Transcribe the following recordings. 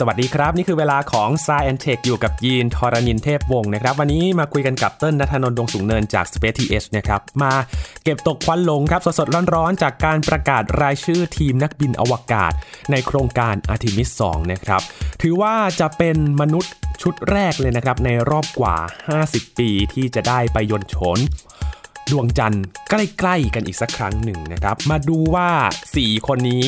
สวัสดีครับ นี่คือเวลาของ s ซแอนเทคอยู่กับยีนทอรานินเทพวงศ์นะครับวันนี้มาคุยกันกับเต้นนัทนนท์ดวงสูงเนินจาก Space TH นะครับ มาเก็บตกควันลงครับ สดๆ ร้อนๆ จากการประกาศรายชื่อทีมนักบินอวกาศในโครงการอาร์ทิมิส2นะครับ ถือว่าจะเป็นมนุษย์ชุดแรกเลยนะครับ ในรอบกว่า 50 ปีที่จะได้ไปยนต์ชนดวงจันทร์ใกล้ๆ กันอีกสักครั้งหนึ่งนะครับมาดูว่า 4 คนนี้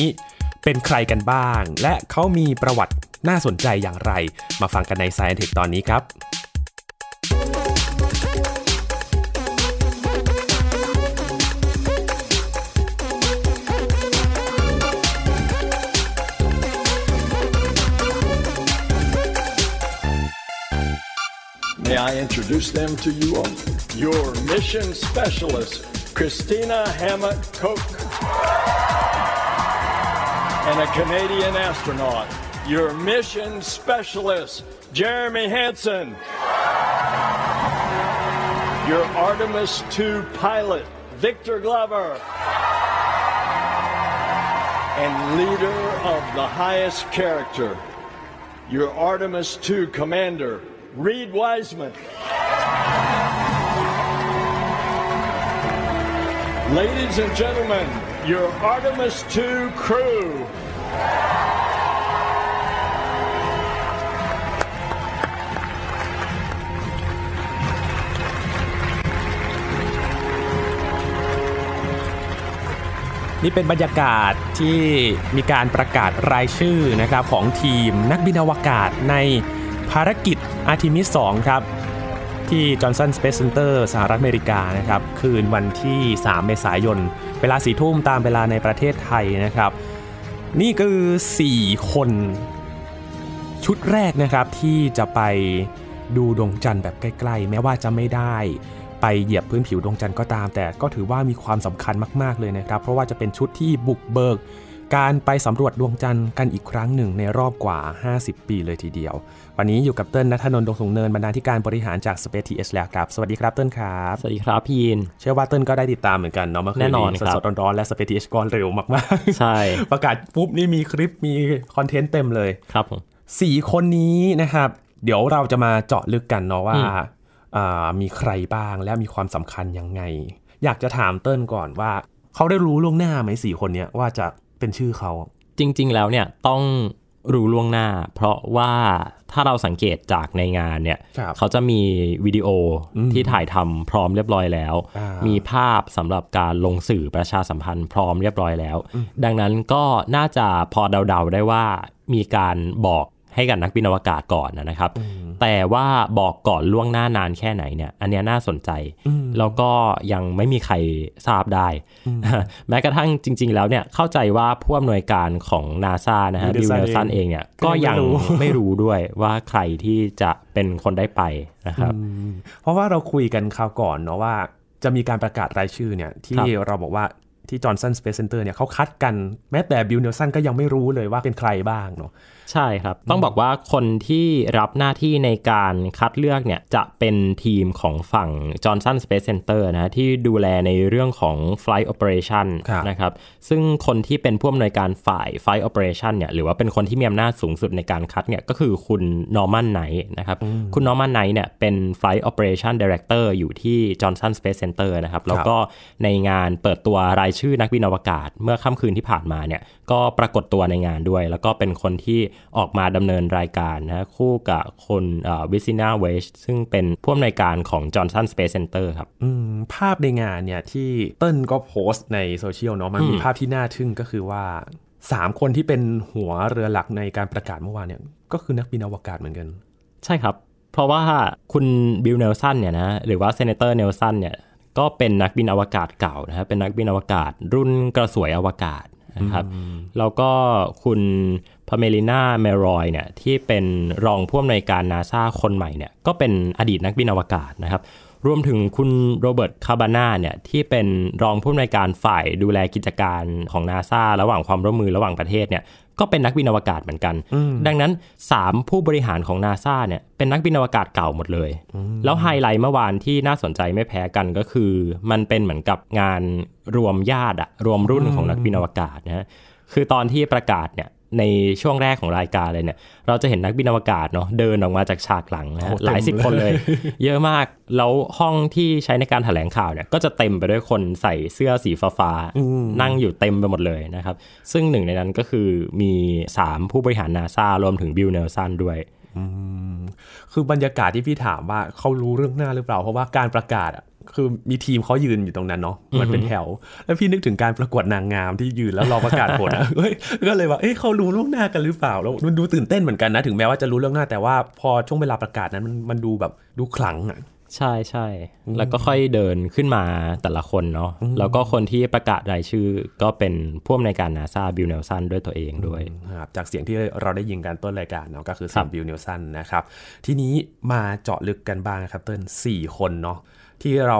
เป็นใครกันบ้าง และเขามีประวัติน่าสนใจอย่างไร มาฟังกันใน Science Tech ตอนนี้ครับ May I introduce them to you all? Your mission specialist, Christina Hammett Koch, and a Canadian astronaut, your mission specialist, Jeremy Hansen. Your Artemis II pilot, Victor Glover. And leader of the highest character, your Artemis II commander, Reed Wiseman. Ladies and gentlemen, your Artemis II crew. นี่เป็นบรรยากาศที่มีการประกาศรายชื่อนะครับของทีมนักบินอวกาศในภารกิจอาทิมิส2ครับ ที่จอ์นสันสเปซเซ็นเตอร์สหรัฐอเมริกานะครับคืนวันที่ 3 เมษายนเวลาสีทุ่มตามเวลาในประเทศไทยนะครับ นี่คือ 4 คนชุดแรกนะครับที่จะไปดูดวงจันทร์แบบใกล้ๆ แม้ว่าจะไม่ได้ไปเหยียบพื้นผิวดวงจันทร์ก็ตาม แต่ก็ถือว่ามีความสำคัญมาก ๆ เลยนะครับ เพราะว่าจะเป็นชุดที่บุกเบิกการไปสำรวจดวงจันทร์กันอีกครั้งหนึ่งในรอบกว่า 50 ปีเลยทีเดียว วันนี้อยู่กับเติ้ลนัทนนท์ดวงสูงเนินบรรณาธิการบริหารจาก Space TH แล้วครับ สวัสดีครับเติ้ลครับ สวัสดีครับพีนเชื่อว่าเติ้ลก็ได้ติดตามเหมือนกันเนาะเมื่อคืนนี้สดๆร้อนๆและ Space TH ก่อนเร็วมากๆใช่ ประกาศปุ๊บนี่มีคลิปมีคอนเทนต์เต็มเลยครับผมสี่คนนี้นะครับ เดี๋ยวเราจะมาเจาะลึกกันเนาะว่ามีใครบ้างและมีความสำคัญยังไง อยากจะถามเติ้ลก่อนว่า เขาได้รู้ล่วงหน้าไหมสี่คนเนี้ยว่าจะเป็นชื่อเขาจริงๆ แล้วเนี่ยต้องรู้ล่วงหน้า เพราะว่าถ้าเราสังเกตจากในงานเนี่ยเขาจะมีวิดีโอที่ถ่ายทำพร้อมเรียบร้อยแล้ว มีภาพสำหรับการลงสื่อประชาสัมพันธ์พร้อมเรียบร้อยแล้ว ดังนั้นก็น่าจะพอเดาๆ ได้ว่ามีการบอกให้กับนักบินอวกาศก่อนนะครับ แต่ว่าบอกก่อนล่วงหน้านานแค่ไหนเนี่ย อันนี้น่าสนใจ แล้วก็ยังไม่มีใครทราบได้ แม้กระทั่งจริง ๆ แล้วเนี่ย เข้าใจว่าผู้อำนวยการของนาซานะฮะ บิลเนลสันเองเนี่ย ก็ยังไม่รู้ด้วยว่าใครที่จะเป็นคนได้ไปนะครับ เพราะว่าเราคุยกันคราวก่อนเนาะว่า จะมีการประกาศรายชื่อเนี่ย ที่เราบอกว่าที่จอห์นสันสเปซเซนเตอร์เนี่ยเขาคัดกัน แม้แต่บิลเนลสันก็ยังไม่รู้เลยว่าเป็นใครบ้างเนาะใช่ครับ ต้องบอกว่าคนที่รับหน้าที่ในการคัดเลือกเนี่ยจะเป็นทีมของฝั่ง Johnson Space Center นะที่ดูแลในเรื่องของ Flight Operation นะครับซึ่งคนที่เป็นผู้อำนวยการฝ่าย Flight Operation เนี่ยหรือว่าเป็นคนที่มีอำนาจสูงสุดในการคัดเนี่ยก็คือคุณ Norman Knight นะครับคุณ Norman Knight เนี่ยเป็น Flight Operation Director อยู่ที่ Johnson Space Center นะครับแล้วก็ในงานเปิดตัวรายชื่อนักบินอวกาศ เมื่อค่ำคืนที่ผ่านมาเนี่ยก็ปรากฏตัวในงานด้วย แล้วก็เป็นคนที่ออกมาดำเนินรายการนะคู่กับคนวิซิน่าเวช ซึ่งเป็นผู้อำนวยการของ Johnson Space Center ครับ ภาพในงานเนี่ยที่เติ้ลก็โพสต์ในโซเชียลเนาะมันมีภาพที่น่าทึ่งก็คือว่าสามคนที่เป็นหัวเรือหลักในการประกาศเมื่อวานเนี่ยก็คือนักบินอวกาศเหมือนกัน ใช่ครับ เพราะว่าคุณบิลเนลสันเนี่ยนะหรือว่าเซเนเตอร์เนลสันเนี่ยก็เป็นนักบินอวกาศเก่านะเป็นนักบินอวกาศรุ่นกระสวยอวกาศนะครับแล้วก็คุณพเมลิน่าเมรอยเนี่ยที่เป็นรองผู้อำนวยการนาซาคนใหม่เนี่ยก็เป็นอดีตนักบินอวกาศนะครับ รวมถึงคุณโรเบิร์ตคาบาน่าเนี่ยที่เป็นรองผู้อำนวยการฝ่ายดูแลกิจการของนาซาระหว่างความร่วมมือระหว่างประเทศเนี่ยก็เป็นนักบินอวกาศเหมือนกัน ดังนั้น 3 ผู้บริหารของนาซาเนี่ยเป็นนักบินอวกาศเก่าหมดเลย แล้วไฮไลท์เมื่อวานที่น่าสนใจไม่แพ้กันก็คือ มันเป็นเหมือนกับงานรวมญาติอะรวมรุ่นของนักบินอวกาศนะคือตอนที่ประกาศเนี่ยในช่วงแรกของรายการเลยเนี่ยเราจะเห็นนักบินอวกาศเนาะเดินออกมาจากฉากหลังนะหลายสิบคนเลย เยอะมาก แล้วห้องที่ใช้ในการถแถลงข่าวเนี่ยก็จะเต็มไปด้วยคนใส่เสื้อสีฟ้าฟานั่งอยู่เต็มไปหมดเลยนะครับ ซึ่งหนึ่งในนั้นก็คือมี 3 ผู้บริหารนาซารวมถึงบิลเนลสันด้วยคือบรรยากาศที่พี่ถามว่าเขารู้เรื่องหน้าหรือเปล่าเพราะว่าการประกาศคือมีทีมเขายืนอยู่ตรงนั้นเนาะมันเป็นแถว แล้วพี่นึกถึงการประกวดนางงามที่ยืนแล้วรอประกาศผละก็เลยว่าเอ้ยเขารู้ล่วงหน้ากันหรือเปล่าแล้วมันดูตื่นเต้นเหมือนกันนะถึงแม้ว่าจะรู้ล่วงหน้าแต่ว่าพอช่วงเวลาประกาศนั้นมันดูแบบดูขลังอ่ะใช่ใช่แล้วก็ค่อยเดินขึ้นมาแต่ละคนเนาะแล้วก็คนที่ประกาศรายชื่อก็เป็นผู้อำนวยการนาซาบิลเนลสันด้วยตัวเองด้วยครับจากเสียงที่เราได้ยินกันต้นรายการเนาะก็คือซามบิลเนลสันนะครับทีนี้มาเจาะลึกกันบ้างครับเติ้ลสี่คนเนาะที่เรา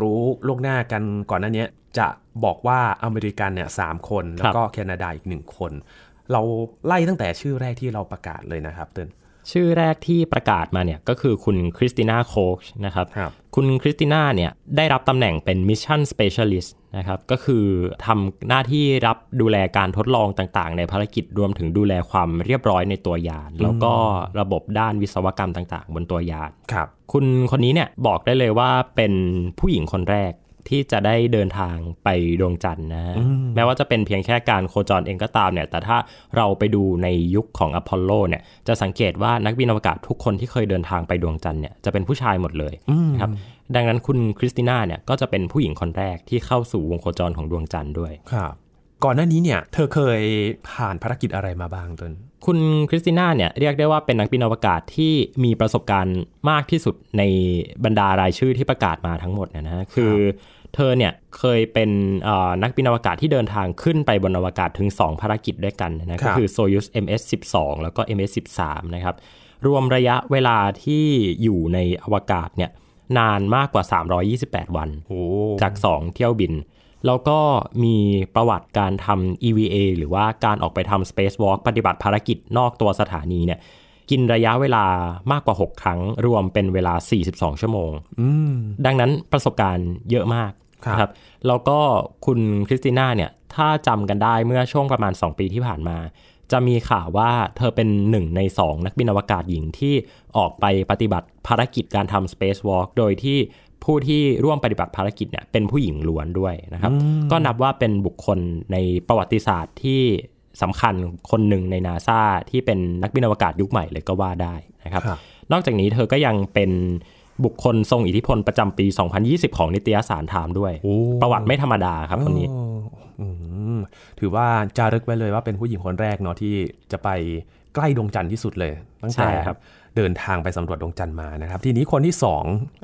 รู้ล่วงหน้ากันก่อนหน้านี้จะบอกว่าอเมริกันเนี่ยสามคนแล้วก็แคนาดาอีกหนึ่งคน เราไล่ตั้งแต่ชื่อแรกที่เราประกาศเลยนะครับเติ้ชื่อแรกที่ประกาศมาเนี่ยก็คือคุณคริสติน่าโคชนะครับคุณคริสติน่าเนี่ยได้รับตำแหน่งเป็นมิชชั่นสเปเชียลิสต์นะครับก็คือทำหน้าที่รับดูแลการทดลองต่างๆ ในภารกิจ รวมถึงดูแลความเรียบร้อยในตัวยาน แล้วก็ระบบด้านวิศวกรรมต่างๆ บนตัวยานครับคุณคนนี้เนี่ยบอกได้เลยว่าเป็นผู้หญิงคนแรกที่จะได้เดินทางไปดวงจันทร์นะมแม้ว่าจะเป็นเพียงแค่การโคจรเองก็ตามเนี่ย แต่ถ้าเราไปดูในยุคของอพอลโลเนี่ย จะสังเกตว่านักบินอวกาศทุกคนที่เคยเดินทางไปดวงจันทร์เนี่ย จะเป็นผู้ชายหมดเลยครับ ดังนั้นคุณคริสติน่าเนี่ยก็จะเป็นผู้หญิงคนแรกที่เข้าสู่วงโคจรของดวงจันทร์ด้วย ครับ ก่อนหน้านี้เนี่ยเธอเคยผ่านภารกิจอะไรมาบ้างตนคุณคริสติน่าเนี่ยเรียกได้ว่าเป็นนักบินอวกาศที่มีประสบการณ์มากที่สุดในบรรดารายชื่อที่ประกาศมาทั้งหมดนะฮะคือเธอเนี่ยเคยเป็นนักบินอวกาศที่เดินทางขึ้นไปบนอวกาศถึง 2 ภารกิจด้วยกันนะก็คือโซยูส MS-12 แล้วก็ MS-13 นะครับ รวมระยะเวลาที่อยู่ในอวกาศเนี่ยนานมากกว่า 328 วันจาก 2 เที่ยวบิน แล้วก็มีประวัติการทำ EVA หรือว่าการออกไปทำ Spacewalk ปฏิบัติภารกิจนอกตัวสถานีเนี่ยกินระยะเวลามากกว่า 6 ครั้ง รวมเป็นเวลา 42 ชั่วโมงดังนั้นประสบการณ์เยอะมากครับ แล้วก็คุณคริสติน่าเนี่ยถ้าจำกันได้เมื่อช่วงประมาณ 2 ปีที่ผ่านมา จะมีข่าวว่าเธอเป็นหนึ่งใน 2 นักบินอวกาศหญิงที่ออกไปปฏิบัติภารกิจการทำ Space Walk โดยที่ผู้ที่ร่วมปฏิบัติภารกิจเนี่ยเป็นผู้หญิงล้วนด้วยนะครับ ก็นับว่าเป็นบุคคลในประวัติศาสตร์ที่สำคัญคนหนึ่งในนาซาที่เป็นนักบินอวกาศยุคใหม่เลยก็ว่าได้นะครับนอกจากนี้เธอก็ยังเป็นบุคคลทรงอิทธิพลประจำปี 2020 ของนิตยสารไทม์ด้วยประวัติไม่ธรรมดาครับคนนี้ถือว่าจารึกไว้เลยว่าเป็นผู้หญิงคนแรกเนาะที่จะไปใกล้ดวงจันทร์ที่สุดเลย ตั้งแต่เดินทางไปสำรวจดวงจันทร์มานะครับ ทีนี้คนที่ 2อ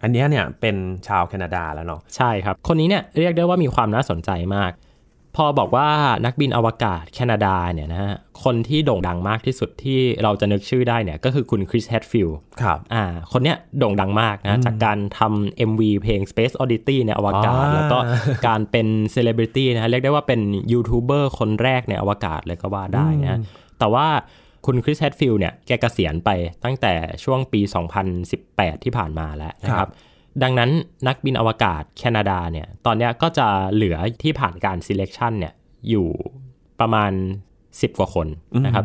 อันนี้เนี่ยเป็นชาวแคนาดาแล้วเนาะใช่ครับคนนี้เนี่ยเรียกได้ว่ามีความน่าสนใจมากพอบอกว่านักบินอวกาศแคนาดาเนี่ยนะฮะ คนที่โด่งดังมากที่สุดที่เราจะนึกชื่อได้เนี่ยก็คือคุณคริสแฮตฟิลครับอ่าคนเนี้ยโด่งดังมากนะจากการทำเอ็มวีเพลง Space Oddity ในอวกาศ แล้วก็การเป็นเซเลบริตี้นะเรียกได้ว่าเป็นยูทูบเบอร์คนแรกในอวกาศเลยก็ว่าได้นะแต่ว่าคุณคริสแฮตฟิลเนี่ยแกเกษียณไปตั้งแต่ช่วงปี 2018 ที่ผ่านมาแล้วนะครับรบดังนั้นนักบินอวกาศแคนาดาเนี่ยตอนนี้ก็จะเหลือที่ผ่านการ selection เนี่ยอยู่ประมาณ 10 กว่าคนนะครับ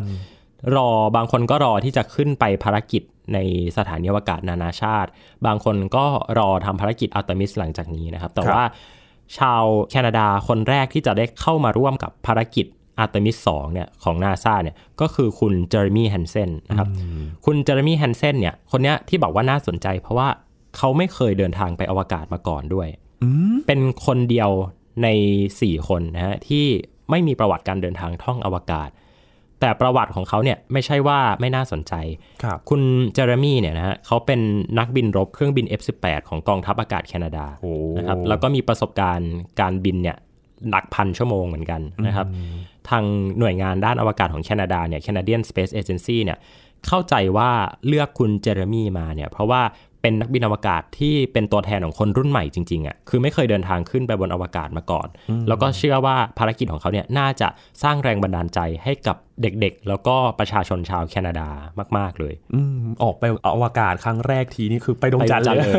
รอบางคนก็รอที่จะขึ้นไปภารกิจในสถานีอวกาศนานาชาติ บางคนก็รอทำภารกิจอัลตมิสหลังจากนี้นะครับแต่ว่าชาวแคนาดาคนแรกที่จะได้เข้ามาร่วมกับภารกิจอัรตมิส2เนี่ยของนาซาเนี่ยก็คือคุณเจอร์มีแฮนเซนนะครับคุณเจอร์มีแฮนเซนเนี่ยคนนี้ที่บอกว่าน่าสนใจเพราะว่าเขาไม่เคยเดินทางไปอวกาศมาก่อนด้วย เป็นคนเดียวใน 4 คนนะฮะที่ไม่มีประวัติการเดินทางท่องอวกาศ แต่ประวัติของเขาเนี่ยไม่ใช่ว่าไม่น่าสนใจคคุณเจอร์มี่เนี่ยนะฮะเขาเป็นนักบินรบเครื่องบิน F18 ของกองทัพอากาศแคนาดา นะครับ แล้วก็มีประสบการณ์การบินเนี่ยหนักพันชั่วโมงเหมือนกันนะครับ ทางหน่วยงานด้านอวกาศของแคนาดาเนี่ย Canadian Space Agency เนี่ย เข้าใจว่าเลือกคุณเจอร์มี่มาเนี่ยเพราะว่าเป็นนักบินอวกาศที่เป็นตัวแทนของคนรุ่นใหม่จริงๆอะ่ะคือไม่เคยเดินทางขึ้นไปบนอวกาศมาก่อน แล้วก็เชื่อว่าภารกิจของเขาเนี่ย น่าจะสร้างแรงบันดาลใจให้กับเด็กๆ แล้วก็ประชาชนชาวแคนาดามากๆ เลยอืมออกไปอวกาศครั้งแรกทีนี่คือไปดวงจันทร์เลย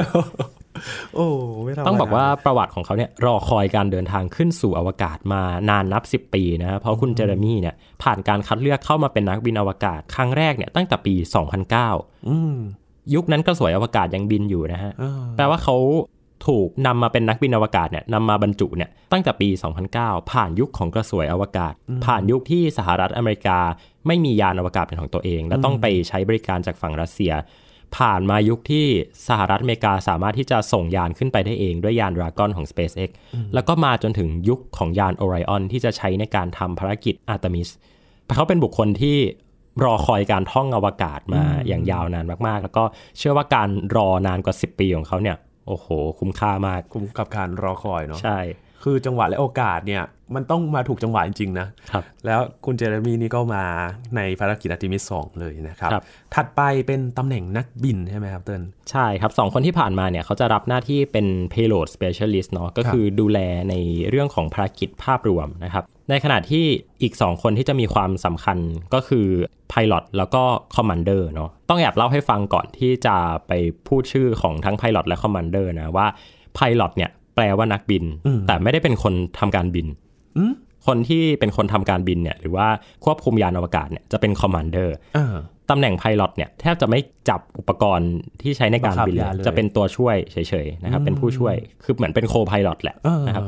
โอ้ไม่ต้องบอกว่าประวัติของเขาเนี่ยรอคอยการเดินทางขึ้นสู่อวกาศมานานนับ 10 ปี นะเพราะคุณเจอร์มี่เนี่ย ผ่านการคัดเลือกเข้ามาเป็นนักบินอวกาศครั้งแรกเนี่ย ตั้งแต่ปี 2009ยุคนั้นก็สวยอวกาศยังบินอยู่นะฮะ แปลว่าเขาถูกนำมาเป็นนักบินอวกาศเนี่ยนำมาบรรจุเนี่ยตั้งแต่ปี 2009 ผ่านยุคของกระสวยอวกาศ ผ่านยุคที่สหรัฐอเมริกา ไม่มียานอวกาศเป็นของตัวเอง และต้องไปใช้บริการจากฝั่งรัสเซีย ผ่านมายุคที่สหรัฐอเมริกาสามารถที่จะส่งยานขึ้นไปได้เองด้วยยานดราก้อนของ SpaceX แล้วก็มาจนถึงยุคของยานโอไรออนที่จะใช้ในการทำภารกิจอาร์ตมิสเขาเป็นบุคคลที่รอคอยการท่องอวกาศมาอย่างยาวนานมากๆ แล้วก็เชื่อว่าการรอนานกว่า10 ปีของเขาเนี่ย โอ้โห คุ้มค่ามาก คุ้มกับการรอคอยเนาะ ใช่คือจังหวะและโอกาสเนี่ยมันต้องมาถูกจังหวะจริงๆนะครับแล้วคุณเจเรมีนี่ก็มาในภารกิจอาร์ติมิสสเลยนะครับรบถัดไปเป็นตำแหน่งนักบินใช่ไหมครับเติน ใช่ครับสองคนที่ผ่านมาเนี่ยเขาจะรับหน้าที่เป็น payload specialist เนาะก็คือดูแลในเรื่องของภารกิจภาพรวมนะครับ ในขณะที่อีก 2 คนที่จะมีความสำคัญก็คือ Pilot แล้วก็ Commander เนาะต้องแอบเล่าให้ฟังก่อนที่จะไปพูดชื่อของทั้ง Pilot และ Commander นะว่า Pilot เนี่ยแปลว่านักบิน แต่ไม่ได้เป็นคนทำการบินคนที่เป็นคนทำการบินเนี่ยหรือว่าควบคุมยานอวกาศเนี่ยจะเป็นคอมมานเดอร์ตำแหน่งไพลอตเนี่ยแทบจะไม่จับอุปกรณ์ที่ใช้ในการบินเลยจะเป็นตัวช่วยเฉยๆนะครับ เป็นผู้ช่วยคือเหมือนเป็นโคไพลอตแหละนะครับ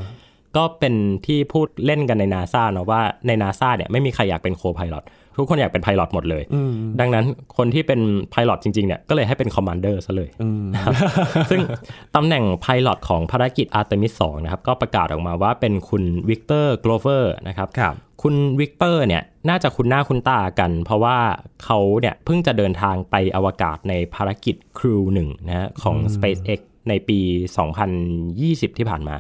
ก็เป็นที่พูดเล่นกันในนาซาเนาะว่าในนาซาเนี่ยไม่มีใครอยากเป็นโคไพลอตทุกคนอยากเป็นพายロหมดเลย ดังนั้นคนที่เป็นพายロจริงๆเนี่ยก็เลยให้เป็นคอมมานเดอร์ซะเลยซึ่งตำแหน่งพายロของภารกิจอาร์เตมิสสนะครับก็ประกาศออกมาว่าเป็นคุณวิกเตอร์โกลเวอร์นะครับ คุณวิกเตอร์เนี่ยน่าจะคุณหน้าคุณตากัน เพราะว่าเขาเนี่ยเพิ่งจะเดินทางไปอวกาศในภารกิจครูหนึ่งนะของ SpaceX ในปี 2020 ที่ผ่านมา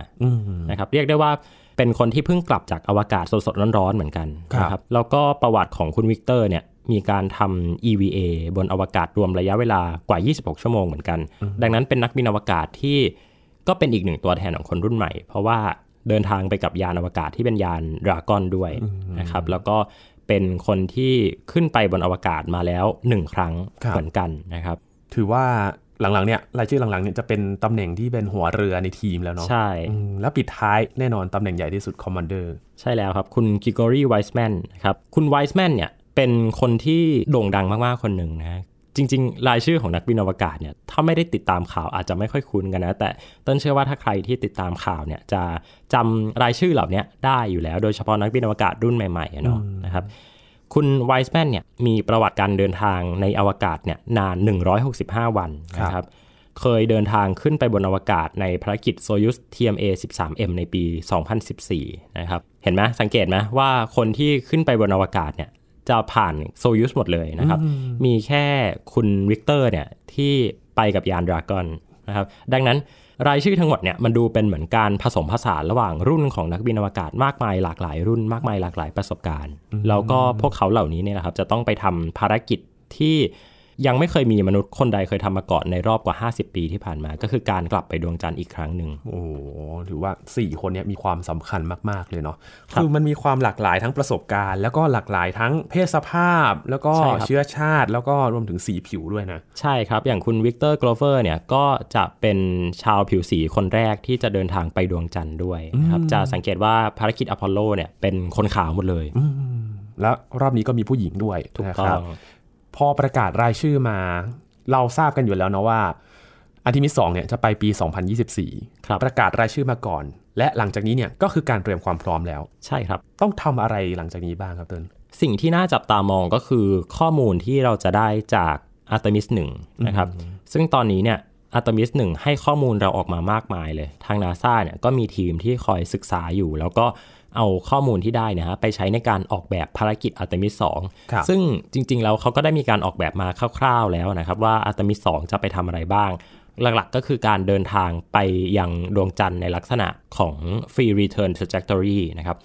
นะครับเรียกได้ว่าเป็นคนที่เพิ่งกลับจากอวกาศสดๆร้อนๆเหมือนกันนะครับแล้วก็ประวัติของคุณวิกเตอร์เนี่ยมีการทำ EVA บนอวกาศรวมระยะเวลากว่า 26 ชั่วโมงเหมือนกัน ดังนั้นเป็นนักบินอวกาศที่ก็เป็นอีกหนึ่งตัวแทนของคนรุ่นใหม่เพราะว่าเดินทางไปกับยานอวกาศที่เป็นยานดราก้อนด้วยนะครับ แล้วก็เป็นคนที่ขึ้นไปบนอวกาศมาแล้วหนึ่งครั้งเหมือนกันนะครับ ถือว่าหลังๆเนี่ยรายชื่อหลังๆเนี่ยจะเป็นตำแหน่งที่เป็นหัวเรือในทีมแล้วเนาะใช่แล้วปิดท้ายแน่นอนตำแหน่งใหญ่ที่สุดคอมมานเดอร์ใช่แล้วครับ คุณกิกอรีไวส์แมนครับคุณไวส์แมนเนี่ยเป็นคนที่โด่งดังมากๆ คนหนึ่งนะจริงๆ รายชื่อของนักบินอวกาศเนี่ยถ้าไม่ได้ติดตามข่าวอาจจะไม่ค่อยคุ้นกันนะ แต่ต้นเชื่อว่าถ้าใครที่ติดตามข่าวเนี่ยจะจำรายชื่อเหล่านี้ได้อยู่แล้ว โดยเฉพาะนักบินอวกาศรุ่นใหม่ๆเนาะนะครับคุณไวส์แมนเนี่ยมีประวัติการเดินทางในอวกาศเนี่ยนาน 165 วันนะครับ เคยเดินทางขึ้นไปบนอวกาศในภารกิจโซยุส TMA 13M ในปี 2014นะครับเห็นไหมสังเกตไหมว่าคนที่ขึ้นไปบนอวกาศเนี่ยจะผ่านโซยุสหมดเลยนะครับมีแค่คุณวิกเตอร์เนี่ยที่ไปกับยานดราก้อนนะครับดังนั้นรายชื่อทั้งหมดเนี่ยมันดูเป็นเหมือนการผสมผสานระหว่างรุ่นของนักบินอวกาศมากมายหลากหลายรุ่นมากมายหลากหลายประสบการณ์ แล้วก็พวกเขาเหล่านี้เนี่ยนะครับจะต้องไปทำภารกิจที่ยังไม่เคยมีมนุษย์คนใดเคยทำมาก่อนในรอบกว่า 50 ปีที่ผ่านมา ก็คือการกลับไปดวงจันทร์อีกครั้งหนึ่ง โอ้โหถือว่า 4 คนนี้มีความสำคัญมาก ๆ เลยเนาะคือมันมีความหลากหลายทั้งประสบการณ์ แล้วก็หลากหลายทั้งเพศสภาพ แล้วก็เชื้อชาติแล้วก็รวมถึงสีผิวด้วยนะใช่ครับอย่างคุณวิกเตอร์โกลเฟอร์เนี่ยก็จะเป็นชาวผิวสีคนแรกที่จะเดินทางไปดวงจันทร์ด้วยครับจะสังเกตว่าภารกิจอพอลโลเนี่ยเป็นคนขาวหมดเลยแล้วรอบนี้ก็มีผู้หญิงด้วยถูกต้องพอประกาศรายชื่อมา เราทราบกันอยู่แล้วนะว่าอันทิมิสสองเนี่ยจะไปปี 2024รับประกาศรายชื่อมาก่อน และหลังจากนี้เนี่ยก็คือการเตรียมความพร้อมแล้วใช่ครับ ต้องทำอะไรหลังจากนี้บ้างครับเตินสิ่งที่น่าจับตามองก็คือข้อมูลที่เราจะได้จากอัตมิสหนึ่งนะครับซึ่งตอนนี้เนี่ยอัตมิสหนึ่งให้ข้อมูลเราออกมามากมายเลย ทางนาซาเนี่ยก็มีทีมที่คอยศึกษาอยู่แล้วก็เอาข้อมูลที่ได้นะฮะไปใช้ในการออกแบบภารกิจอัลตมิสสองซึ่งจริง ๆ แล้วเขาก็ได้มีการออกแบบมาคร่าวๆแล้วนะครับ ว่าอัลตมิสสองจะไปทำอะไรบ้าง หลักๆก็คือการเดินทางไปยังดวงจันทร์ในลักษณะของ free return trajectory นะครับ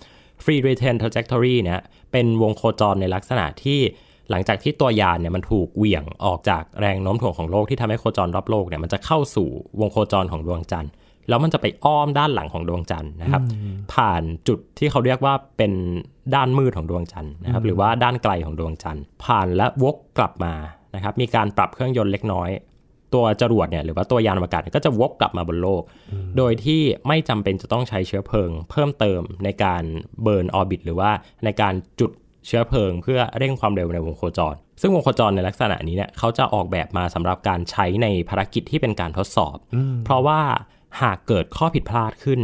free return trajectory เนี่ยเป็นวงโคจรในลักษณะที่หลังจากที่ตัวยานเนี่ยมันถูกเหวี่ยงออกจากแรงโน้มถ่วงของโลกที่ทำให้โคจรรอบโลกเนี่ยมันจะเข้าสู่วงโคจรของดวงจันทร์แล้วมันจะไปอ้อมด้านหลังของดวงจันทร์นะครับ ผ่านจุดที่เขาเรียกว่าเป็นด้านมืดของดวงจันทร์นะครับหรือว่าด้านไกลของดวงจันทร์ผ่านและวกกลับมานะครับมีการปรับเครื่องยนต์เล็กน้อยตัวจรวดเนี่ยหรือว่าตัวยานอวกาศก็จะวกกลับมาบนโลก โดยที่ไม่จำเป็นจะต้องใช้เชื้อเพลิง เพิ่มเติมในการเบิร์นออร์บิทหรือว่าในการจุดเชื้อเพลิง เพื่อเร่งความเร็วในวงโคจร ซึ่งวงโคจรในลักษณะนี้เนี่ยเขาจะออกแบบมาสำหรับการใช้ในภารกิจที่เป็นการทดสอบ เพราะว่าหากเกิดข้อผิดพลาดขึ้น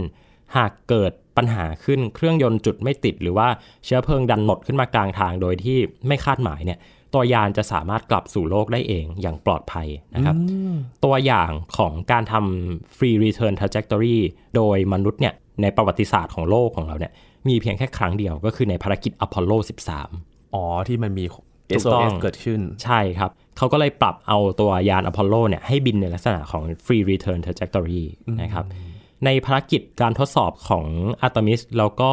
หากเกิดปัญหาขึ้น เครื่องยนต์จุดไม่ติดหรือว่าเชื้อเพลิงดันหมดขึ้นมากลางทางโดยที่ไม่คาดหมายเนี่ย ตัวยานจะสามารถกลับสู่โลกได้เองอย่างปลอดภัยนะครับ ตัวอย่างของการทำ free return trajectory โดยมนุษย์เนี่ย ในประวัติศาสตร์ของโลกของเราเนี่ย มีเพียงแค่ครั้งเดียวก็คือในภารกิจอพอลโล13อ๋อที่มันมีเอสโอเกิดขึ้นใช่ครับ เขาก็เลยปรับเอาตัวยานอพอลโลเนี่ยให้บินในลักษณะของ Free Return Trajectory นะครับในภารกิจการทดสอบของอัตมิสแล้วก็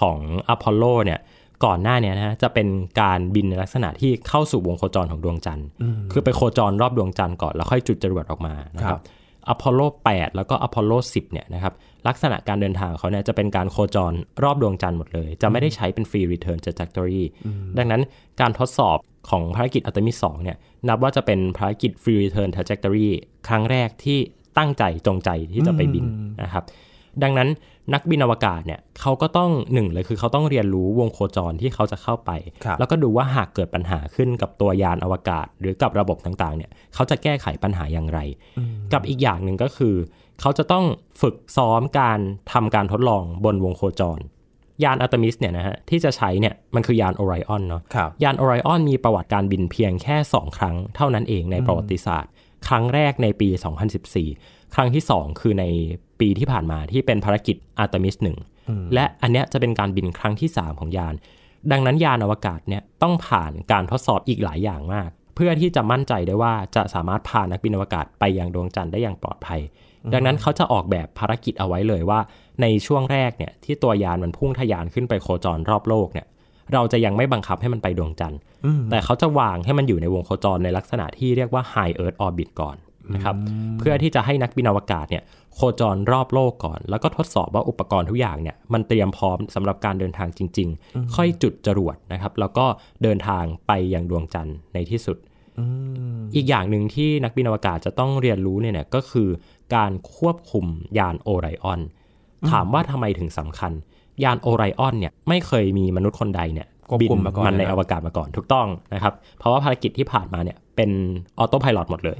ของอพอลโลเนี่ยก่อนหน้านี้นะฮะจะเป็นการบินในลักษณะที่เข้าสู่วงโคจรของดวงจันทร์คือไปโคจรรอบดวงจันทร์ก่อนแล้วค่อยจุดจรวดออกมานะครับอพอลโล8แล้วก็อพอลโล10 เนี่ยนะครับลักษณะการเดินทางเขาเนี่ยจะเป็นการโคจรรอบดวงจันทร์หมดเลย จะไม่ได้ใช้เป็น free return trajectory ดังนั้นการทดสอบของภารกิจอัตมิส2เนี่ยนับว่าจะเป็นภารกิจ free return trajectory ครั้งแรกที่ตั้งใจจงใจที่จะไปบินนะครับดังนั้นนักบินอวกาศเนี่ยเขาก็ต้องหนึ่งเลยคือเขาต้องเรียนรู้วงโคจรที่เขาจะเข้าไป แล้วก็ดูว่าหากเกิดปัญหาขึ้นกับตัวยานอวกาศ หรือกับระบบต่างๆเนี่ยเขาจะแก้ไขปัญหาอย่างไร กับอีกอย่างหนึ่งก็คือเขาจะต้องฝึกซ้อมการทำการทดลองบนวงโคจร ยานอัตมิสเนี่ยนะฮะที่จะใช้เนี่ยมันคือยานโอไรออนเนาะยานโอไรออนมีประวัติการบินเพียงแค่ 2 ครั้ง เท่านั้นเองในประวัติศาสตร์ ครั้งแรกในปี 2014 ครั้งที่ 2 คือในปีที่ผ่านมาที่เป็นภารกิจอัตมิสหนึ่งและอันเนี้ยจะเป็นการบินครั้งที่ 3 ของยาน ดังนั้นยานอวกาศเนี่ยต้องผ่านการทดสอบอีกหลายอย่างมาก เพื่อที่จะมั่นใจได้ว่าจะสามารถพานักบินอวกาศไปยังดวงจันทร์ได้อย่างปลอดภัยดังนั้นเขาจะออกแบบภารกิจเอาไว้เลยว่าในช่วงแรกเนี่ยที่ตัวยานมันพุ่งทะยานขึ้นไปโคจรรอบโลกเนี่ยเราจะยังไม่บังคับให้มันไปดวงจันทร์ แต่เขาจะวางให้มันอยู่ในวงโคจรในลักษณะที่เรียกว่า High Earth Orbit ก่อนนะครับเพื่อที่จะให้นักบินอวกาศเนี่ยโคจรรอบโลกก่อน แล้วก็ทดสอบว่าอุปกรณ์ทุกอย่างเนี่ยมันเตรียมพร้อมสำหรับการเดินทางจริง ๆ ค่อยจุดจรวดนะครับแล้วก็เดินทางไปยังดวงจันทร์ในที่สุดอีกอย่างหนึ่งที่นักบินอวกาศจะต้องเรียนรู้เนี่ยก็คือการควบคุมยานโอไรออน ถามว่าทำไมถึงสำคัญ ยานโอไรออนเนี่ยไม่เคยมีมนุษย์คนใดเนี่ยบินมันในอวกาศมาก่อน ถูกต้องนะครับ เพราะว่าภารกิจที่ผ่านมาเนี่ยเป็นออโต้พายロหมดเลย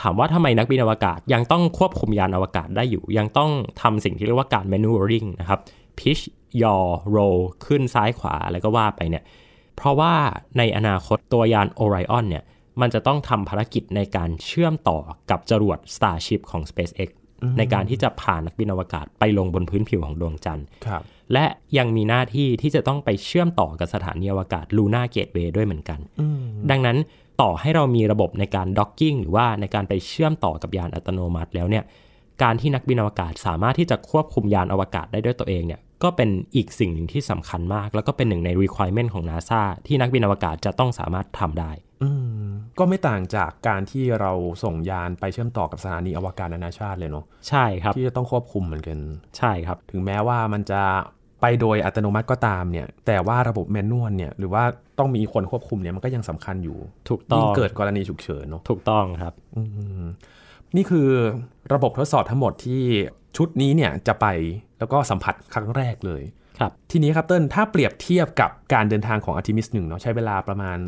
ถามว่าทำไมนักบินอวกาศ ยังต้องควบคุมยานอวกาศได้อยู่ ยังต้องทำสิ่งที่เรียกว่าการ maneuvering นะครับ pitch ยอ roll ขึ้นซ้ายขวาแล้วก็ว่าไปเนี่ยเพราะว่าในอนาคตตัวยานโอไรออนเนี่ยมันจะต้องทำภารกิจในการเชื่อมต่อกับจรวด Starship ของ SpaceX ในการที่จะผ่านนักบินอวกาศไปลงบนพื้นผิวของดวงจันทร์และยังมีหน้าที่ที่จะต้องไปเชื่อมต่อกับสถานีอวกาศลูน่าเกตเวย์ด้วยเหมือนกัน ดังนั้นต่อให้เรามีระบบในการด็อกกิ้งหรือว่าในการไปเชื่อมต่อกับยานอัตโนมัติแล้วเนี่ยการที่นักบินอวกาศสามารถที่จะควบคุมยานอวกาศได้ด้วยตัวเองเนี่ยก็เป็นอีกสิ่งหนึ่งที่สำคัญมาก แล้วก็เป็นหนึ่งใน requirement ของ NASA ที่นักบินอวกาศจะต้องสามารถทำได้ก็ไม่ต่างจากการที่เราส่งยานไปเชื่อมต่อกับสถานีอวกาศนานาชาติเลยเนาะใช่ครับ ที่จะต้องควบคุมเหมือนกันใช่ครับ ถึงแม้ว่ามันจะไปโดยอัตโนมัติก็ตามเนี่ย แต่ว่าระบบแมนนวลเนี่ย หรือว่าต้องมีคนควบคุมเนี่ยมันก็ยังสำคัญอยู่ ถูกต้องยิ่งเกิดกรณีฉุกเฉินเนาะถูกต้องครับนี่คือระบบทดสอบทั้งหมดที่ชุดนี้เนี่ยจะไปแล้วก็สัมผัสครั้งแรกเลยครับทีนี้ครับเติ้ลถ้าเปรียบเทียบกับการเดินทางของอาร์ทิมิสหนึ่งเนาะใช้เวลาประมาณ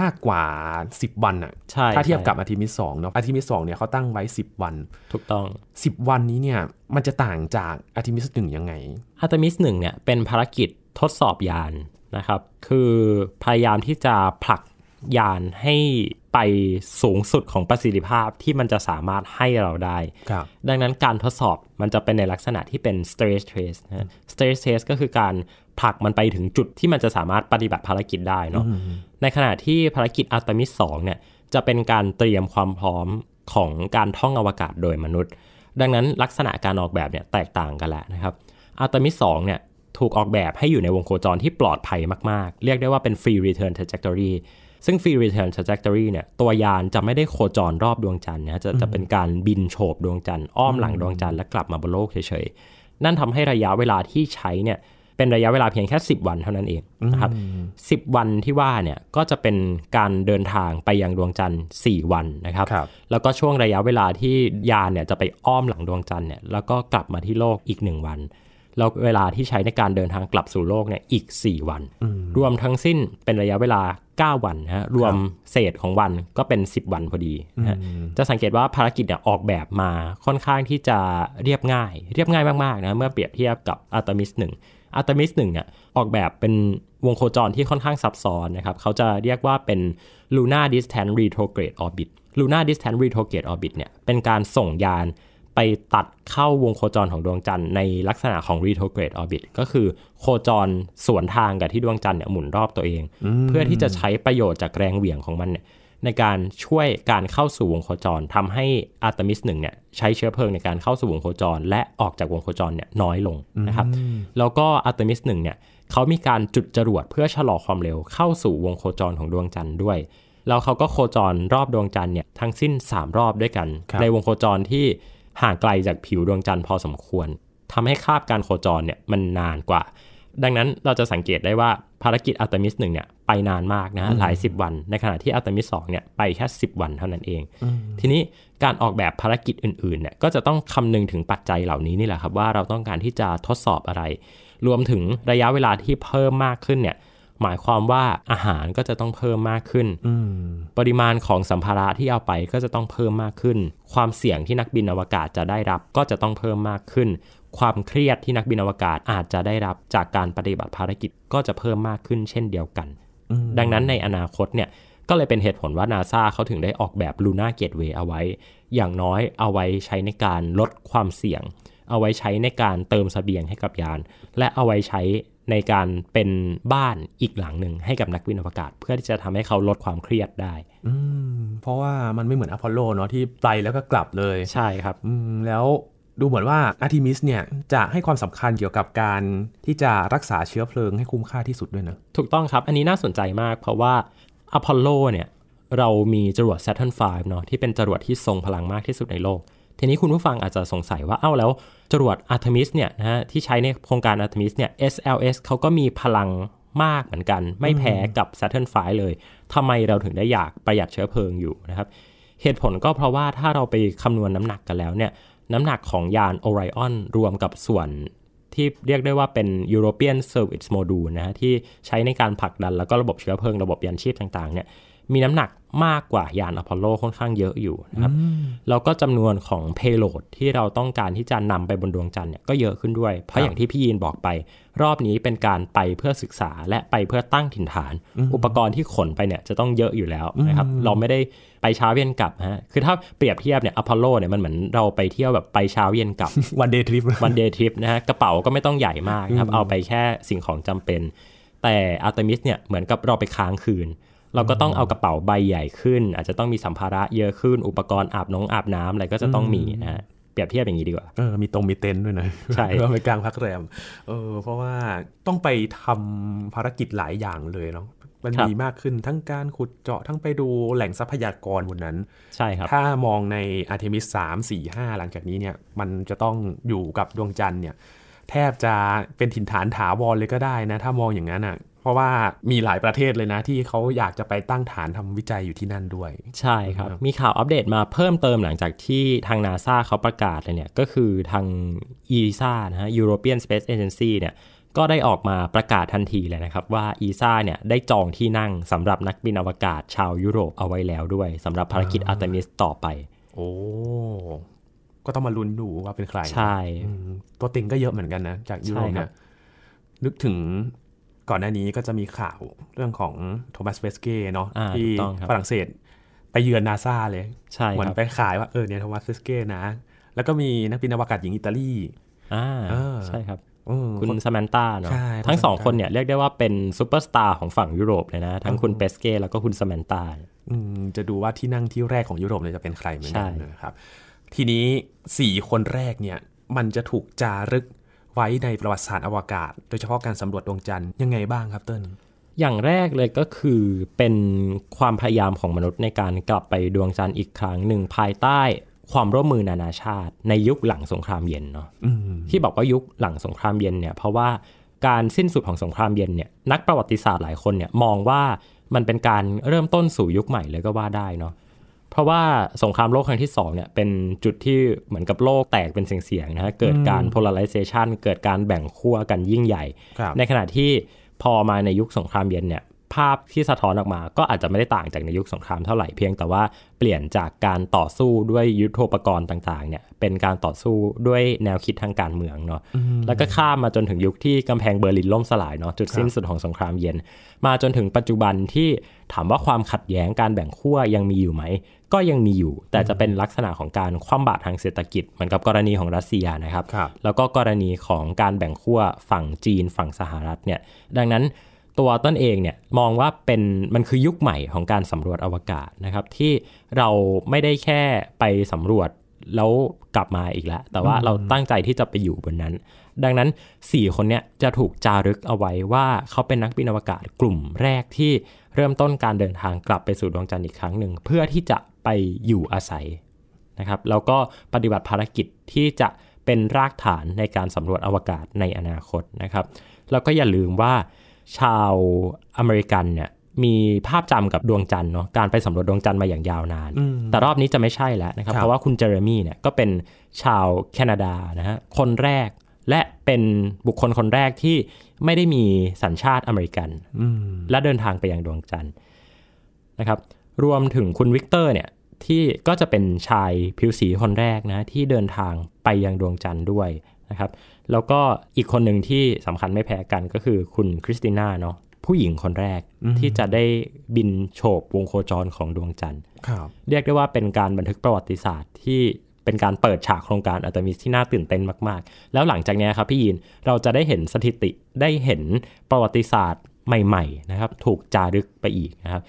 มากกว่า 10 วันอะใช่ถ้าเทียบกับอาร์ทิมิสสองเนาะอาร์ทิมิสสองเนี่ยเขาตั้งไว้ 10 วัน ถูกต้อง 10 วันนี้เนี่ยมันจะต่างจากอาร์ทิมิสหนึ่งยังไงอาร์ทิมิสหนึ่งเนี่ยเป็นภารกิจทดสอบยานนะครับคือพยายามที่จะผลักยานให้ไปสูงสุดของประสิทธิภาพที่มันจะสามารถให้เราได้ ดังนั้นการทดสอบมันจะเป็นในลักษณะที่เป็น stress test นะ stress test ก็คือการผลักมันไปถึงจุดที่มันจะสามารถปฏิบัติภารกิจได้เนาะ ในขณะที่ภารกิจอัลตมิสสองเนี่ยจะเป็นการเตรียมความพร้อมของการท่องอวกาศโดยมนุษย์ ดังนั้นลักษณะการออกแบบเนี่ยแตกต่างกันแหละนะครับอัลตมิสสองเนี่ยถูกออกแบบให้อยู่ในวงโคจรที่ปลอดภัยมาก ๆ เรียกได้ว่าเป็น free return trajectory ซึ่ง Free Return Trajectory เนี่ยตัวยานจะไม่ได้โคจรรอบดวงจันทร์นะจะจะเป็นการบินโฉบดวงจันทร์อ้อมหลังดวงจันทร์และกลับมาบนโลกเฉยๆนั่นทำให้ระยะเวลาที่ใช้เนี่ยเป็นระยะเวลาเพียงแค่10 วันเท่านั้นเองนะครับสิวันที่ว่าเนี่ยก็จะเป็นการเดินทางไปยังดวงจันทร์4วันนะครับรบแล้วก็ช่วงระยะเวลาที่ยานเนี่ยจะไปอ้อมหลังดวงจันทร์เนี่ยแล้วก็กลับมาที่โลกอีก 1 วันแล้วเวลาที่ใช้ในการเดินทางกลับสู่โลกเนี่ยอีก 4 วัน รวมทั้งสิ้นเป็นระยะเวลา 9 วันนะฮะรวมเศษของวันก็เป็น 10 วันพอดีนะจะสังเกตว่าภารกิจเนี่ยออกแบบมาค่อนข้างที่จะเรียบง่าย เรียบง่ายมากๆนะเมื่อเปรียบเทียบกับอัลตมิสหนึ่งอัลตมิสหนึ่งเนี่ยออกแบบเป็นวงโคจรที่ค่อนข้างซับซ้อนนะครับเขาจะเรียกว่าเป็น l u n a Distance Retrograde Orbit l u n a Distance Retrograde Orbit เนี่ยเป็นการส่งยานไปตัดเข้าวงโคจรของดวงจันทร์ในลักษณะของ retrograde orbit ก็คือโคจรสวนทางกับที่ดวงจันทร์เนี่ยหมุนรอบตัวเอง เพื่อที่จะใช้ประโยชน์จากแรงเหวี่ยงของมันเนี่ยในการช่วยการเข้าสู่วงโคจร ทำให้อาร์ตมิสหนึ่งเนี่ยใช้เชื้อเพลิงในการเข้าสู่วงโคจร และออกจากวงโคจรเนี่ยน้อยลงนะครับ แล้วก็อาร์ตมิสหนึ่งเนี่ยเขามีการจุดจรวดเพื่อชะลอความเร็วเข้าสู่วงโคจรของดวงจันทร์ด้วยแล้วเขาก็โคจรรอบดวงจันทร์เนี่ยทั้งสิ้น3รอบด้วยกัน ในวงโคจรที่ห่างไกลจากผิวดวงจันทร์พอสมควร ทำให้คาบการโคจรเนี่ยมันนานกว่า ดังนั้นเราจะสังเกตได้ว่าภารกิจอัลตมิสหนึ่งเนี่ยไปนานมากนะฮะหลาย 10 วันในขณะที่อัลตมิสสเนี่ยไปแค่ 10 วันเท่านั้นเอง ทีนี้การออกแบบภารกิจอื่น ๆ เนี่ยก็จะต้องคำนึงถึงปัจจัยเหล่านี้นี่แหละครับ ว่าเราต้องการที่จะทดสอบอะไร รวมถึงระยะเวลาที่เพิ่มมากขึ้นเนี่ยหมายความว่าอาหารก็จะต้องเพิ่มมากขึ้น ปริมาณของสัมภาระที่เอาไปก็จะต้องเพิ่มมากขึ้น ความเสี่ยงที่นักบินอวกาศจะได้รับก็จะต้องเพิ่มมากขึ้น ความเครียดที่นักบินอวกาศอาจจะได้รับจากการปฏิบัติภารกิจก็จะเพิ่มมากขึ้นเช่นเดียวกัน ดังนั้นในอนาคตเนี่ยก็เลยเป็นเหตุผลว่านาซาเขาถึงได้ออกแบบลูน่าเกตเวย์เอาไว้ อย่างน้อยเอาไว้ใช้ในการลดความเสี่ยง เอาไว้ใช้ในการเติมสเสบียงให้กับยาน และเอาไว้ใช้ในการเป็นบ้านอีกหลังหนึ่งให้กับนักวินอวกาศ เพื่อที่จะทำให้เขาลดความเครียดได้อืเพราะว่ามันไม่เหมือนอพอลโลเนาะที่ไปแล้วก็กลับเลย ใช่ครับ แล้วดูเหมือนว่าอาร์ติมิสเนี่ยจะให้ความสำคัญเกี่ยวกับการที่จะรักษาเชื้อเพลิงให้คุ้มค่าที่สุดด้วยนะ ถูกต้องครับ อันนี้น่าสนใจมากเพราะว่าอพอลโลเนี่ยเรามีจรวด Saturn V เนาะที่เป็นจรวดที่ทรงพลังมากที่สุดในโลกทีนี้คุณผู้ฟังอาจจะสงสัยว่า เอ้าแล้วจรวดอาร์เทมิสเนี่ยนะฮะที่ใช้ในโครงการอาร์เทมิสเนี่ย SLS เขาก็มีพลังมากเหมือนกัน ไม่แพ้กับ Saturn V เลยทำไมเราถึงได้อยากประหยัดเชื้อเพลิงอยู่นะครับ เหตุผลก็เพราะว่าถ้าเราไปคำนวณน้ำหนักกันแล้วเนี่ยน้ำหนักของยาน Orion รวมกับส่วนที่เรียกได้ว่าเป็น European Service Module นะที่ใช้ในการผลักดันแล้วก็ระบบเชื้อเพลิงระบบยานชีพต่างๆเนี่ยมีน้ำหนักมากกว่ายานอพอลโลค่อนข้างเยอะอยู่นะครับแล้วก็จำนวนของ payload ที่เราต้องการที่จะนำไปบนดวงจันทร์เนี่ยก็เยอะขึ้นด้วย เพราะอย่างที่พี่ยีนบอกไปรอบนี้เป็นการไปเพื่อศึกษา และไปเพื่อตั้งถิ่นฐาน อุปกรณ์ที่ขนไปเนี่ยจะต้องเยอะอยู่แล้วนะครับเราไม่ได้ไปเช้าเย็นกลับฮะคือถ้าเปรียบเทียบเนี่ยอพอลโลเนี่ยมันเหมือนเราไปเที่ยวแบบไปเช้าเย็นกลับวันเดย์ทริปวันเดย์ทริปนะฮะกระเป๋าก็ไม่ต้องใหญ่มากครับเอาไปแค่สิ่งของจำเป็น แต่อัลตตมิสเนี่ยเหมือนกับเราไปค้างคืนเราก็ต้องเอากระเป๋าใบใหญ่ขึ้น อาจจะต้องมีสัมภาระเยอะขึ้น อุปกรณ์อาบน้องอาบน้ำอะไรก็จะต้องมีนะเปรียบเทียบอย่างนี้ดีกว่าเออมีตรงมีเต็นท์ด้วยนะใช่ราไปกลางพักแรมเออเพราะว่าต้องไปทำภารกิจหลายอย่างเลยเนาะมันมีมากขึ้นทั้งการขุดเจาะทั้งไปดูแหล่งทรัพยากรบนนั้น ใช่ครับถ้ามองในอาร์เทมิสสามสี่ห้าหลังจากนี้เนี่ย มันจะต้องอยู่กับดวงจันทร์เนี่ยแทบจะเป็นถิ่นฐานถาวรเลยก็ได้นะถ้ามองอย่างนั้นอ่ะราะว่ามีหลายประเทศเลยนะ ที่เขาอยากจะไปตั้งฐานทำวิจัยอยู่ที่นั่นด้วย ใช่ครับ มีข่าวอัปเดตมาเพิ่มเติมหลังจากที่ทางนาซาเขาประกาศเลยเนี่ยก็คือทางอีซ่านะฮะ European Space Agency เนี่ย ก็ได้ออกมาประกาศทันทีเลยนะครับ ว่าอีซ่าเนี่ยได้จองที่นั่งสำหรับนักบินอวกาศ ชาวยุโรปเอาไว้แล้วด้วยสำหรับภารกิจอาร์เตมิสต่อไป โอ้ก็ต้องมาลุ้นดูว่าเป็นใคร ใช่ตัวติงก็เยอะเหมือนกันนะจากยุโรปเนี่ยนึกถึงก่อนหน้านี้ก็จะมีข่าวเรื่องของโทมัสเวสเก้เนาะที่ฝรั่งเศส ไปเยือนนาซาเลยเหมือนไปขายว่าเออเนี่ยโทมัสเวสเก้นะ แล้วก็มีนักบินอวกาศหญิงอิตาลีอ่าใช่ครับ คุณสมานตาเนาะทั้งสองคนเนี่ยเรียกได้ว่าเป็นซูเปอร์สตาร์ของฝั่งยุโรปเลยนะทั้งคุณเปสเก้แล้วก็คุณสมานตาจะดูว่าที่นั่งที่แรกของยุโรปเนี่ยจะเป็นใครเหมือนกันนะครับ ทีนี้สี่คนแรกเนี่ย มันจะถูกจารึกไว้ในประวัติศาสตร์อวกาศ โดยเฉพาะการสำรวจดวงจันทร์ยังไงบ้างครับเติ้ลอย่างแรกเลยก็คือเป็นความพยายามของมนุษย์ในการกลับไปดวงจันทร์อีกครั้งหนึ่งภายใต้ความร่วมมือนานาชาติในยุคหลังสงครามเย็นเนาะที่บอกว่ายุคหลังสงครามเย็นเนี่ย เพราะว่าการสิ้นสุดของสงครามเย็นเนี่ยนักประวัติศาสตร์หลายคนเนี่ยมองว่ามันเป็นการเริ่มต้นสู่ยุคใหม่เลยก็ว่าได้เนาะเพราะว่าสงครามโลกครั้งที่2เนี่ยเป็นจุดที่เหมือนกับโลกแตกเป็นเสียงๆนะฮะ เกิดการ polarization เกิดการแบ่งขั้วกันยิ่งใหญ่ ในขณะที่พอมาในยุคสงครามเย็นเนี่ยภาพที่สะท้อนออกมาก็อาจจะไม่ได้ต่างจากในยุคสงครามเท่าไหร่เพียงแต่ว่าเปลี่ยนจากการต่อสู้ด้วยยุทโธปกรณ์ต่างๆเนี่ยเป็นการต่อสู้ด้วยแนวคิดทางการเมืองเนาะแล้วก็ข้ามมาจนถึงยุคที่กำแพงเบอร์ลินล่มสลายเนาะจุดสิ้นสุดของสงครามเย็น มาจนถึงปัจจุบันที่ถามว่าความขัดแย้งการแบ่งขั้วยังมีอยู่ไหม ก็ยังมีอยู่แต่จะเป็นลักษณะของการคว่ำบาตรทางเศรษฐกิจเหมือนกับกรณีของรัสเซียนะครับรบแล้วก็กรณีของการแบ่งขั้วฝั่งจีนฝั่งสหรัฐเนี่ยดังนั้นตัวต้นเองเนี่ยมองว่าเป็นมันคือยุคใหม่ของการสำรวจอวกาศนะครับ ที่เราไม่ได้แค่ไปสำรวจ แล้วกลับมาอีกแล้ว แต่ว่าเราตั้งใจที่จะไปอยู่บนนั้น ดังนั้น 4 คนเนี่ยจะถูกจารึกเอาไว้ว่าเขาเป็นนักบินอวกาศกลุ่มแรกที่เริ่มต้นการเดินทางกลับไปสู่ดวงจันทร์อีกครั้งหนึ่งเพื่อที่จะไปอยู่อาศัยนะครับแล้วก็ปฏิบัติภารกิจที่จะเป็นรากฐานในการสำรวจอวกาศในอนาคตนะครับแล้วก็อย่าลืมว่าชาวอเมริกันเนี่ยมีภาพจำกับดวงจันทร์เนาะการไปสำรวจดวงจันทร์มาอย่างยาวนาน แต่รอบนี้จะไม่ใช่แล้วนะครับเพราะว่าคุณเจอร์มี่เนี่ยก็เป็นชาวแคนาดานะฮะคนแรกและเป็นบุคคลคนแรกที่ไม่ได้มีสัญชาติอเมริกันและเดินทางไปยังดวงจันทร์นะครับ รวมถึงคุณวิกเตอร์เนี่ย ที่ก็จะเป็นชายผิวสีคนแรกนะ ที่เดินทางไปยังดวงจันทร์ด้วยนะครับแล้วก็อีกคนหนึ่งที่สำคัญไม่แพ้กันก็คือคุณคริสติน่าเนาะผู้หญิงคนแรกที่จะได้บินโฉบวงโคจรของดวงจันทร์รเรียกได้ว่าเป็นการบันทึกประวัติศาสตร์ที่เป็นการเปิดฉากโครงการอัลตมิสที่น่าตื่นเต้นมากๆ แล้วหลังจากนี้ครับพี่ยินเราจะได้เห็นสถิติได้เห็นประวัติศาสตร์ใหม่ ๆนะครับ ถูกจารึกไปอีกนะครับ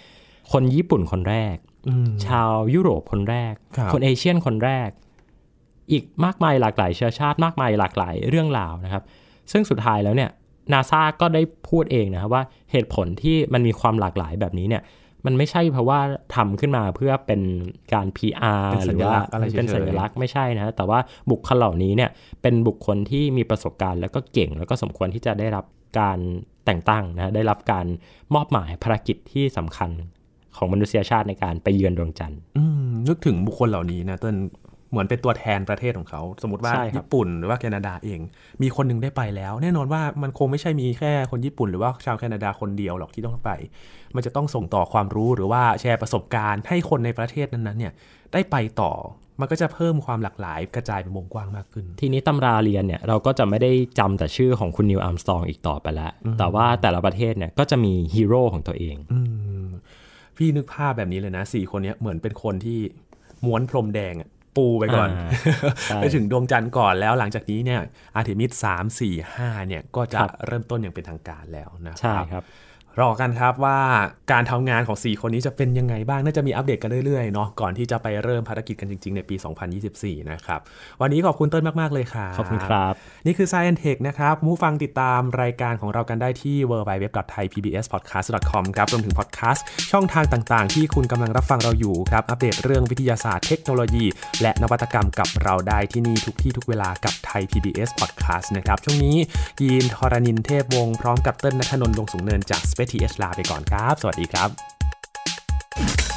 คนญี่ปุ่นคนแรกชาวยุโรปคนแรกคคนเอเชียนคนแรกอีกมากมายหลากหลายเชื้อชาติมากมายหลากหลายเรื่องราวนะครับ ซึ่งสุดท้ายแล้วเนี่ยนาซาก็ได้พูดเองนะครับว่าเหตุผลที่มันมีความหลากหลายแบบนี้เนี่ยมันไม่ใช่เพราะว่าทำขึ้นมาเพื่อเป็นการ PR หรือว่าเป็นสัญลักษณ์ไม่ใช่นะแต่ว่าบุคคลเหล่านี้เนี่ยเป็นบุคคลที่มีประสบการณ์แล้วก็เก่งแล้วก็สมควรที่จะได้รับการแต่งตั้งนะได้รับการมอบหมายภารกิจที่สำคัญของมนุษยชาติในการไปเยือนดวงจันทร์นึกถึงบุคคลเหล่านี้นะเต้นเหมือนเป็นตัวแทนประเทศของเขา สมมติว่าญี่ปุ่นหรือว่าแคนาดาเอง มีคนนึงได้ไปแล้ว แน่นอนว่ามันคงไม่ใช่มีแค่คนญี่ปุ่นหรือว่าชาวแคนาดาคนเดียวหรอกที่ต้องไป มันจะต้องส่งต่อความรู้หรือว่าแชร์ประสบการณ์ ให้คนในประเทศนั้นๆ เนี่ยได้ไปต่อมันก็จะเพิ่มความหลากหลาย กระจายเป็นวงกว้างมากขึ้น ทีนี้ตำราเรียนเนี่ยเราก็จะไม่ได้จำแต่ชื่อของคุณนิวอัมสตองอีกต่อไปแล้ว แต่ว่าแต่ละประเทศเนี่ยก็จะมีฮีโร่ของตัวเองอพี่นึกภาพแบบนี้เลยนะสี่คนนี้เหมือนเป็นคนที่ม้วนพรมแดงอะปูไปก่อน ไปถึงดวงจันทร์ก่อนแล้วหลังจากนี้เนี่ยอาร์เทมิสสามสี่ห้าเนี่ยก็จะเริ่มต้นอย่างเป็นทางการแล้วนะใช่ครับรอกันครับว่าการทำงานของ 4 คนนี้จะเป็นยังไงบ้าง น่าจะมีอัปเดตกันเรื่อยๆเนาะก่อนที่จะไปเริ่มภารกิจกันจริงๆในปี 2024 นะครับ วันนี้ขอบคุณเต้นมากๆเลยค่ะ ขอบคุณครับ นี่คือ Science Tech นะครับผู้ฟังติดตามรายการของเรากันได้ที่ www.thaipbspodcast.com ครับรวมถึงพอดแคสต์ช่องทางต่างๆ ที่คุณกำลังรับฟังเราอยู่ครับอัปเดตเรื่องวิทยาศาสตร์เทคโนโลยี และนวัตกรรมกับเราได้ที่นี่ทุกที่ทุกเวลากับไทย PBS Podcast นะครับช่วงนี้ยีนทรณินเทพวงศ์พร้อมกับเต้นนัทนนท์ลงสูงเนินจาก s p e TH ลาไปก่อนครับ สวัสดีครับ